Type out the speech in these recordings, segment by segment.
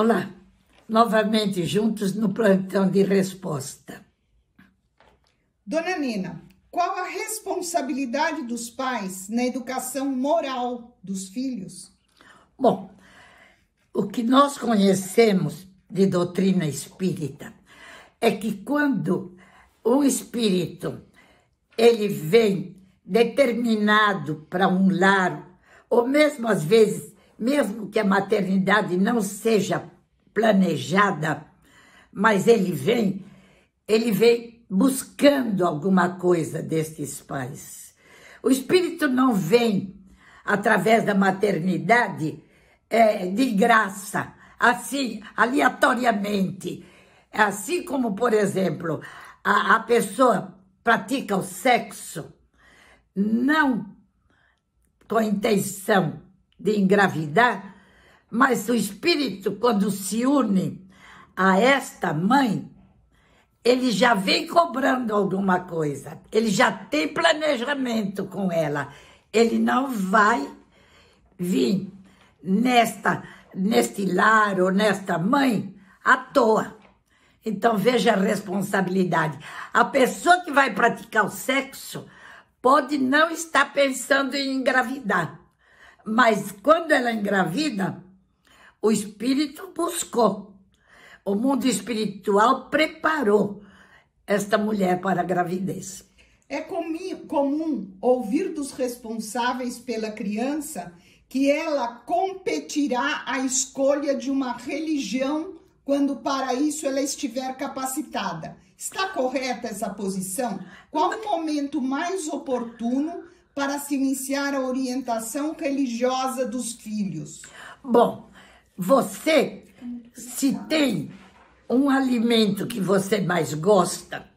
Olá, novamente juntos no plantão de resposta. Dona Nina, qual a responsabilidade dos pais na educação moral dos filhos? Bom, o que nós conhecemos de doutrina espírita é que quando um espírito ele vem determinado para um lar, ou mesmo às vezes mesmo que a maternidade não seja planejada, mas ele vem, ele vem buscando alguma coisa destes pais. O espírito não vem através da maternidade é, de graça, assim, aleatoriamente. Assim como, por exemplo, a, a pessoa pratica o sexo não com intenção de engravidar, mas o espírito, quando se une a esta mãe, ele já vem cobrando alguma coisa, ele já tem planejamento com ela, ele não vai vir nesta, neste lar ou nesta mãe à toa. Então veja a responsabilidade. A pessoa que vai praticar o sexo pode não estar pensando em engravidar, mas quando ela é engravida, o espírito buscou. O mundo espiritual preparou esta mulher para a gravidez. É comum ouvir dos responsáveis pela criança que ela competirá a escolha de uma religião quando para isso ela estiver capacitada. Está correta essa posição? Qual o momento mais oportuno para se iniciar a orientação religiosa dos filhos? Bom, você se tem um alimento que você mais gosta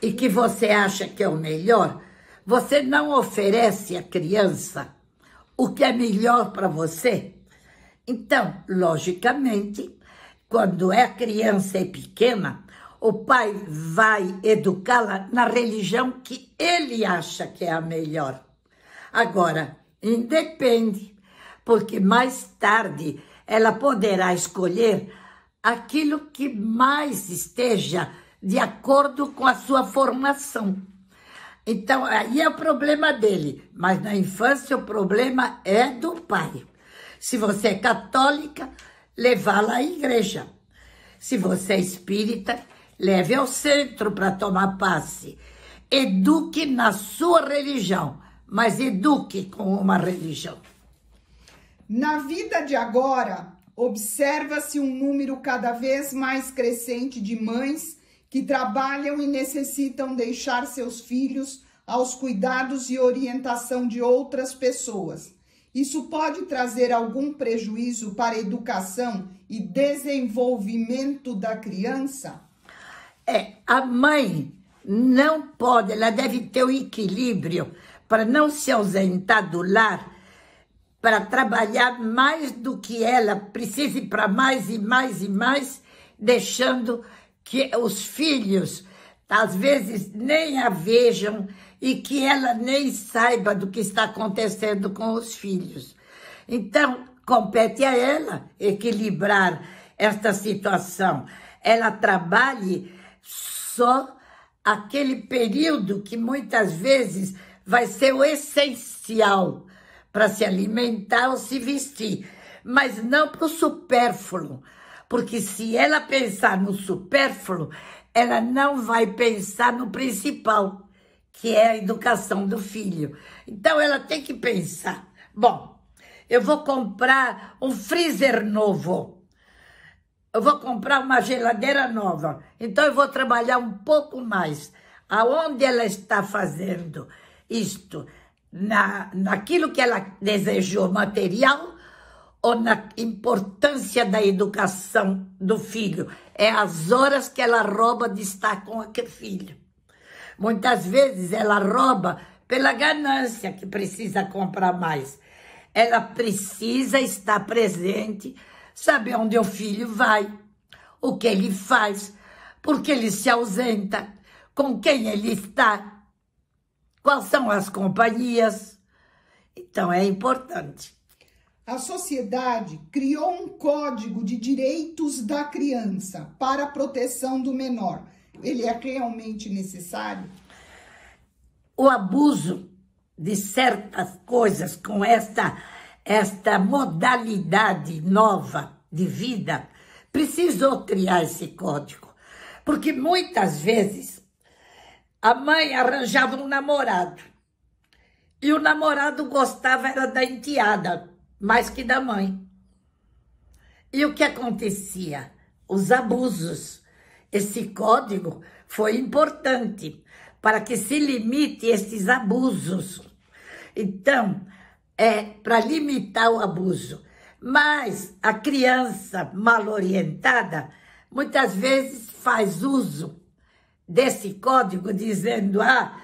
e que você acha que é o melhor, você não oferece à criança o que é melhor para você. Então, logicamente, quando a é criança é pequena, o pai vai educá-la na religião que ele acha que é a melhor. Agora, independe, porque mais tarde ela poderá escolher aquilo que mais esteja de acordo com a sua formação. Então, aí é o problema dele, mas na infância o problema é do pai. Se você é católica, levá-la à igreja. Se você é espírita, leve ao centro para tomar passe. Eduque na sua religião mas eduque com uma religião. Na vida de agora, observa-se um número cada vez mais crescente de mães que trabalham e necessitam deixar seus filhos aos cuidados e orientação de outras pessoas. Isso pode trazer algum prejuízo para a educação e desenvolvimento da criança? É, a mãe não pode, ela deve ter o um equilíbrio para não se ausentar do lar, para trabalhar mais do que ela precise para mais e mais e mais, deixando que os filhos às vezes nem a vejam e que ela nem saiba do que está acontecendo com os filhos. Então, compete a ela equilibrar esta situação. Ela trabalhe só aquele período que muitas vezes vai ser o essencial para se alimentar ou se vestir, mas não para o supérfluo, porque se ela pensar no supérfluo, ela não vai pensar no principal, que é a educação do filho. Então ela tem que pensar: bom, eu vou comprar um freezer novo. Eu vou comprar uma geladeira nova. Então eu vou trabalhar um pouco mais aonde ela está fazendo isto na, naquilo que ela desejou material ou na importância da educação do filho. É as horas que ela rouba de estar com aquele filho. Muitas vezes ela rouba pela ganância que precisa comprar mais. Ela precisa estar presente, saber onde o filho vai, o que ele faz, porque ele se ausenta, com quem ele está, quais são as companhias. Então, é importante. A sociedade criou um código de direitos da criança para a proteção do menor. Ele é realmente necessário? O abuso de certas coisas com esta, esta modalidade nova de vida precisou criar esse código. Porque muitas vezes a mãe arranjava um namorado. E o namorado gostava era da enteada, mais que da mãe. E o que acontecia? Os abusos. Esse código foi importante para que se limite esses abusos. Então, é para limitar o abuso. Mas a criança mal orientada muitas vezes faz uso desse código dizendo: ah,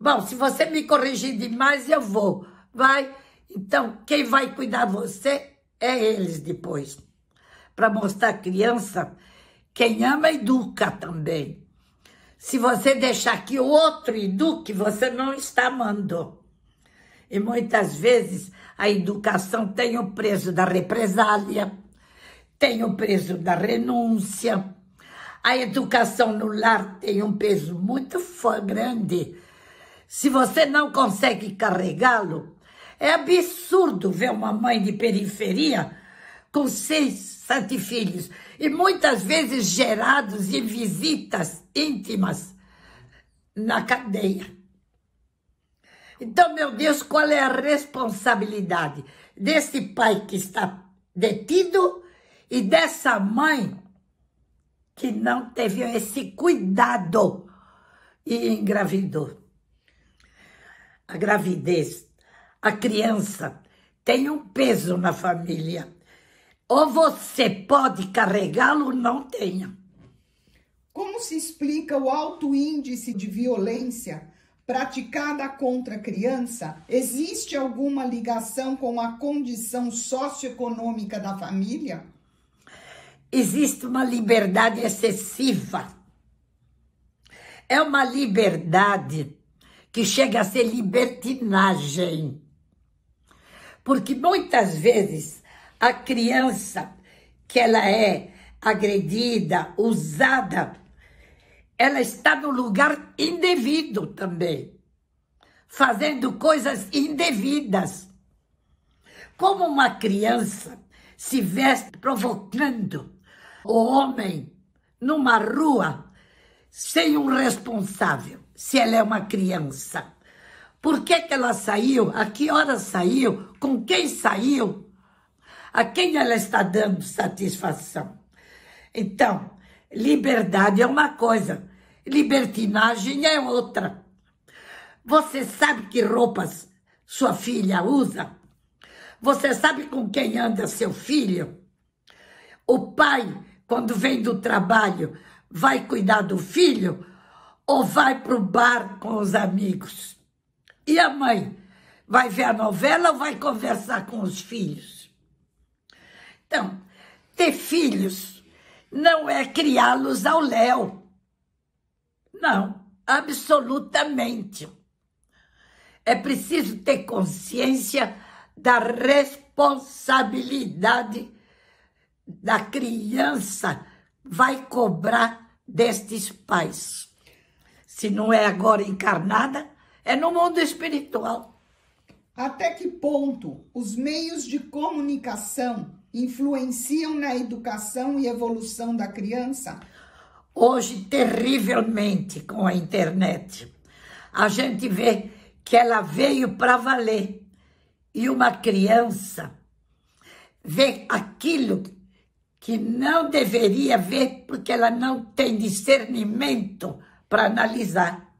bom, se você me corrigir demais, eu vou. Vai. Então, quem vai cuidar você é eles depois. Para mostrar à criança, quem ama educa também. Se você deixar que o outro eduque, você não está amando. E muitas vezes a educação tem o preço da represália, tem o preço da renúncia a educação no lar tem um peso muito grande. Se você não consegue carregá-lo, é absurdo ver uma mãe de periferia com seis, sete filhos e muitas vezes gerados em visitas íntimas na cadeia. Então, meu Deus, qual é a responsabilidade desse pai que está detido e dessa mãe que não teve esse cuidado e engravidou. A gravidez, a criança tem um peso na família. Ou você pode carregá-lo ou não tenha. Como se explica o alto índice de violência praticada contra a criança? Existe alguma ligação com a condição socioeconômica da família? existe uma liberdade excessiva. É uma liberdade que chega a ser libertinagem. Porque muitas vezes a criança que ela é agredida, usada, ela está no lugar indevido também, fazendo coisas indevidas. Como uma criança se veste provocando, o homem numa rua sem um responsável, se ela é uma criança? Por que, que ela saiu? A que hora saiu? Com quem saiu? A quem ela está dando satisfação? Então, liberdade é uma coisa, libertinagem é outra. Você sabe que roupas sua filha usa? Você sabe com quem anda seu filho? O pai quando vem do trabalho, vai cuidar do filho ou vai para o bar com os amigos? E a mãe? Vai ver a novela ou vai conversar com os filhos? Então, ter filhos não é criá-los ao léu. Não, absolutamente. É preciso ter consciência da responsabilidade da criança vai cobrar destes pais. Se não é agora encarnada, é no mundo espiritual. Até que ponto os meios de comunicação influenciam na educação e evolução da criança? Hoje, terrivelmente, com a internet, a gente vê que ela veio para valer. E uma criança vê aquilo que não deveria ver porque ela não tem discernimento para analisar.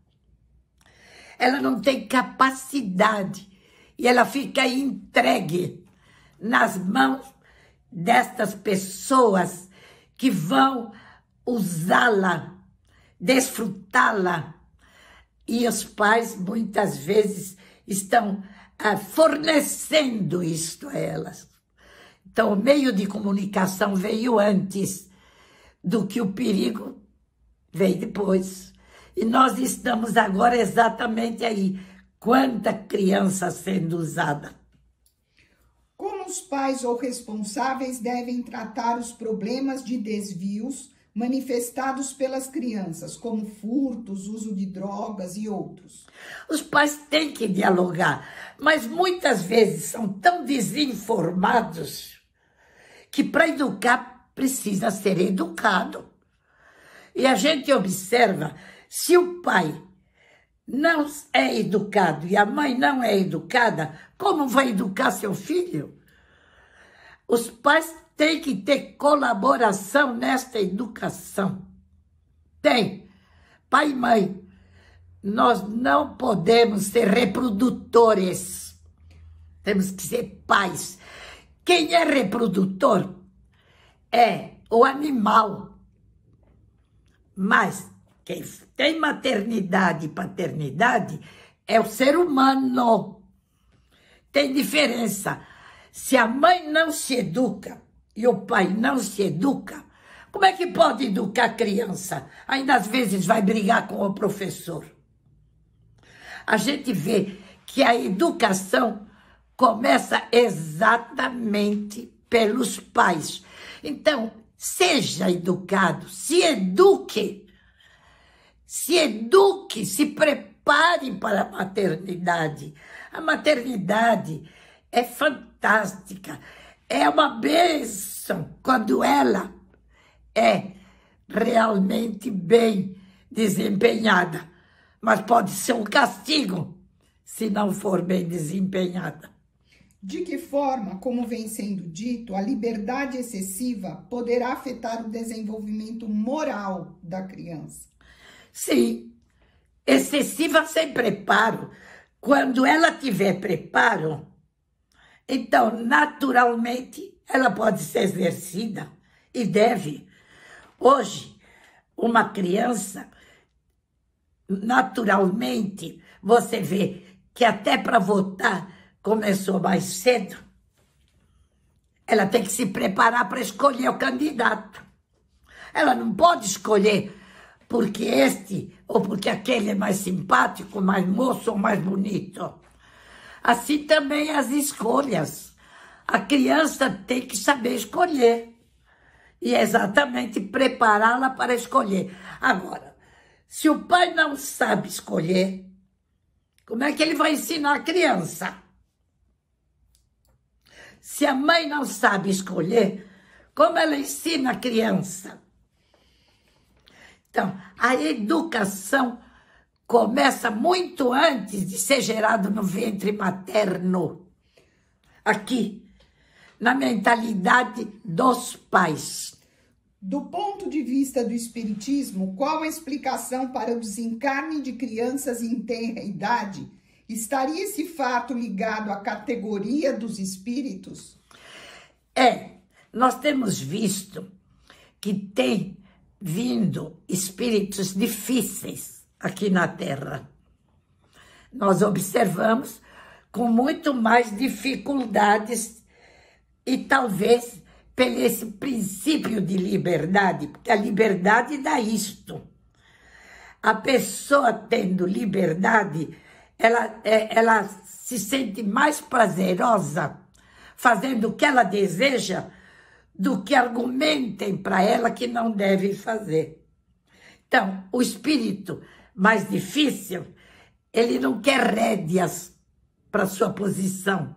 Ela não tem capacidade e ela fica entregue nas mãos destas pessoas que vão usá-la, desfrutá-la. E os pais muitas vezes estão ah, fornecendo isto a elas. Então, o meio de comunicação veio antes do que o perigo veio depois. E nós estamos agora exatamente aí. Quanta criança sendo usada. Como os pais ou responsáveis devem tratar os problemas de desvios manifestados pelas crianças, como furtos, uso de drogas e outros? Os pais têm que dialogar, mas muitas vezes são tão desinformados que para educar precisa ser educado. E a gente observa, se o pai não é educado e a mãe não é educada, como vai educar seu filho? Os pais têm que ter colaboração nesta educação. Tem. Pai e mãe, nós não podemos ser reprodutores. Temos que ser pais quem é reprodutor é o animal. Mas quem tem maternidade e paternidade é o ser humano. Tem diferença. Se a mãe não se educa e o pai não se educa, como é que pode educar a criança? Ainda às vezes vai brigar com o professor. A gente vê que a educação começa exatamente pelos pais. Então, seja educado, se eduque, se eduque, se prepare para a maternidade. A maternidade é fantástica, é uma bênção quando ela é realmente bem desempenhada, mas pode ser um castigo se não for bem desempenhada. De que forma, como vem sendo dito, a liberdade excessiva poderá afetar o desenvolvimento moral da criança? Sim, excessiva sem preparo. Quando ela tiver preparo, então naturalmente ela pode ser exercida e deve. Hoje, uma criança, naturalmente, você vê que até para votar começou mais cedo, ela tem que se preparar para escolher o candidato. Ela não pode escolher porque este ou porque aquele é mais simpático, mais moço ou mais bonito. Assim também as escolhas. A criança tem que saber escolher. E é exatamente prepará-la para escolher. Agora, se o pai não sabe escolher, como é que ele vai ensinar a criança? Se a mãe não sabe escolher, como ela ensina a criança? Então, a educação começa muito antes de ser gerado no ventre materno. Aqui, na mentalidade dos pais. Do ponto de vista do Espiritismo, qual a explicação para o desencarne de crianças em tenra idade Estaria esse fato ligado à categoria dos espíritos? É, nós temos visto que tem vindo espíritos difíceis aqui na Terra. Nós observamos com muito mais dificuldades e talvez pelo esse princípio de liberdade, porque a liberdade dá isto. A pessoa tendo liberdade, ela, é, ela se sente mais prazerosa fazendo o que ela deseja do que argumentem para ela que não deve fazer. Então, o espírito mais difícil, ele não quer rédeas para sua posição,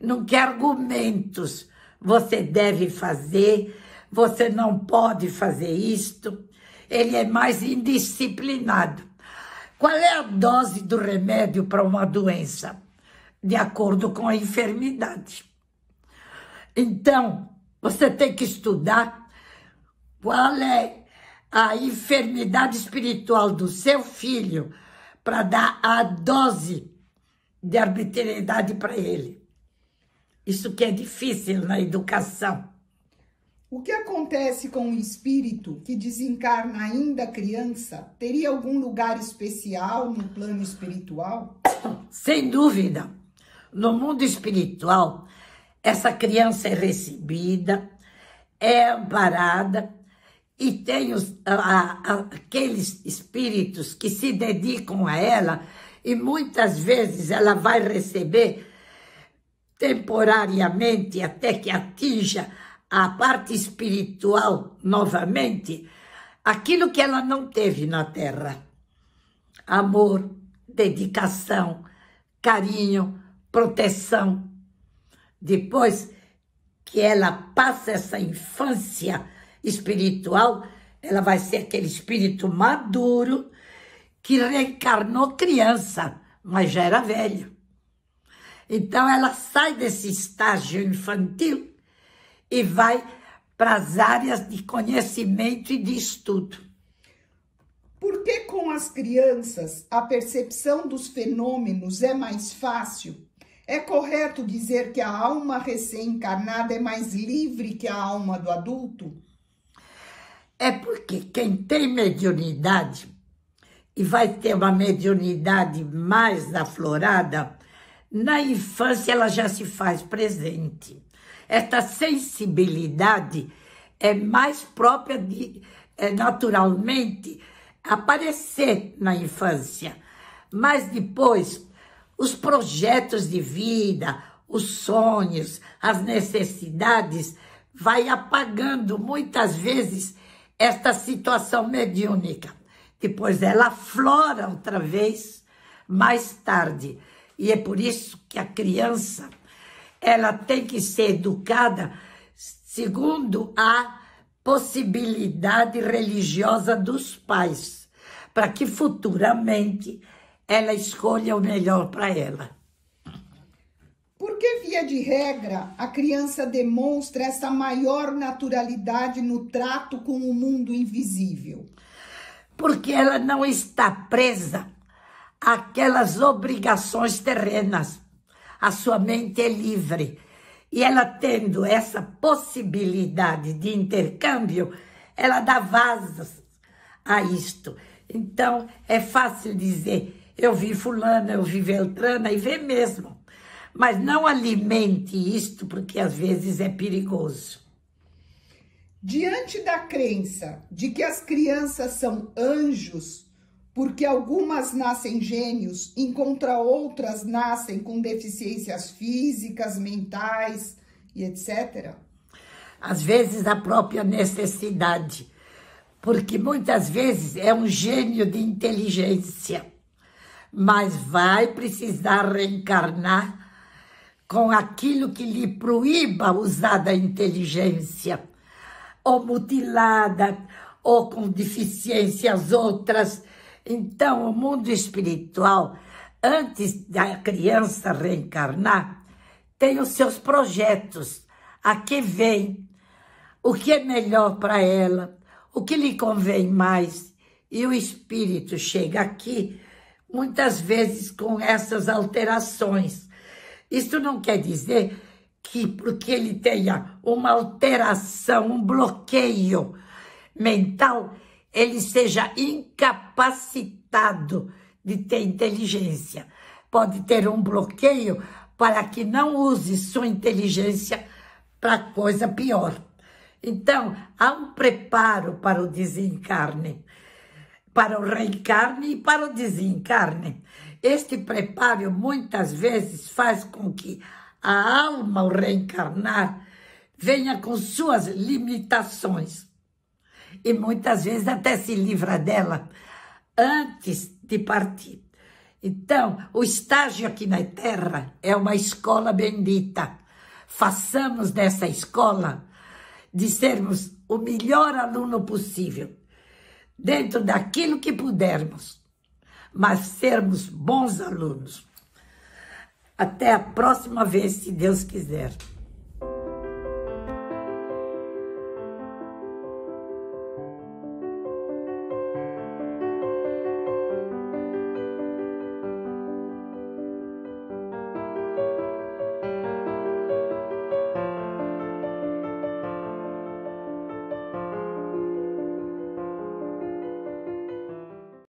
não quer argumentos. Você deve fazer, você não pode fazer isto. Ele é mais indisciplinado. Qual é a dose do remédio para uma doença? De acordo com a enfermidade. Então, você tem que estudar qual é a enfermidade espiritual do seu filho para dar a dose de arbitrariedade para ele. Isso que é difícil na educação. O que acontece com o espírito que desencarna ainda criança? Teria algum lugar especial no plano espiritual? Sem dúvida. No mundo espiritual, essa criança é recebida, é amparada e tem os, a, a, aqueles espíritos que se dedicam a ela e muitas vezes ela vai receber temporariamente até que atinja a parte espiritual novamente, aquilo que ela não teve na terra: amor, dedicação, carinho, proteção. Depois que ela passa essa infância espiritual, ela vai ser aquele espírito maduro que reencarnou criança, mas já era velho. Então ela sai desse estágio infantil e vai para as áreas de conhecimento e de estudo. Por que com as crianças a percepção dos fenômenos é mais fácil? É correto dizer que a alma recém-encarnada é mais livre que a alma do adulto? É porque quem tem mediunidade e vai ter uma mediunidade mais aflorada, na infância ela já se faz presente. Esta sensibilidade é mais própria de é, naturalmente aparecer na infância, mas depois os projetos de vida, os sonhos, as necessidades vai apagando muitas vezes esta situação mediúnica. Depois ela flora outra vez mais tarde. E é por isso que a criança ela tem que ser educada segundo a possibilidade religiosa dos pais, para que futuramente ela escolha o melhor para ela. Porque, via de regra, a criança demonstra essa maior naturalidade no trato com o mundo invisível? Porque ela não está presa àquelas obrigações terrenas a sua mente é livre. E ela tendo essa possibilidade de intercâmbio, ela dá vasos a isto. Então, é fácil dizer, eu vi fulana, eu vi veltrana, e vê mesmo. Mas não alimente isto, porque às vezes é perigoso. Diante da crença de que as crianças são anjos porque algumas nascem gênios, encontra outras nascem com deficiências físicas, mentais e etc. Às vezes a própria necessidade, porque muitas vezes é um gênio de inteligência, mas vai precisar reencarnar com aquilo que lhe proíba usar da inteligência, ou mutilada, ou com deficiências outras então, o mundo espiritual, antes da criança reencarnar, tem os seus projetos. A que vem, o que é melhor para ela, o que lhe convém mais. E o espírito chega aqui muitas vezes com essas alterações. Isso não quer dizer que porque ele tenha uma alteração, um bloqueio mental, ele esteja incapacitado de ter inteligência. Pode ter um bloqueio para que não use sua inteligência para coisa pior. Então, há um preparo para o desencarne, para o reencarne e para o desencarne. Este preparo muitas vezes faz com que a alma, ao reencarnar, venha com suas limitações e muitas vezes até se livra dela antes de partir. Então, o estágio aqui na Terra é uma escola bendita. Façamos dessa escola de sermos o melhor aluno possível, dentro daquilo que pudermos, mas sermos bons alunos. Até a próxima vez, se Deus quiser.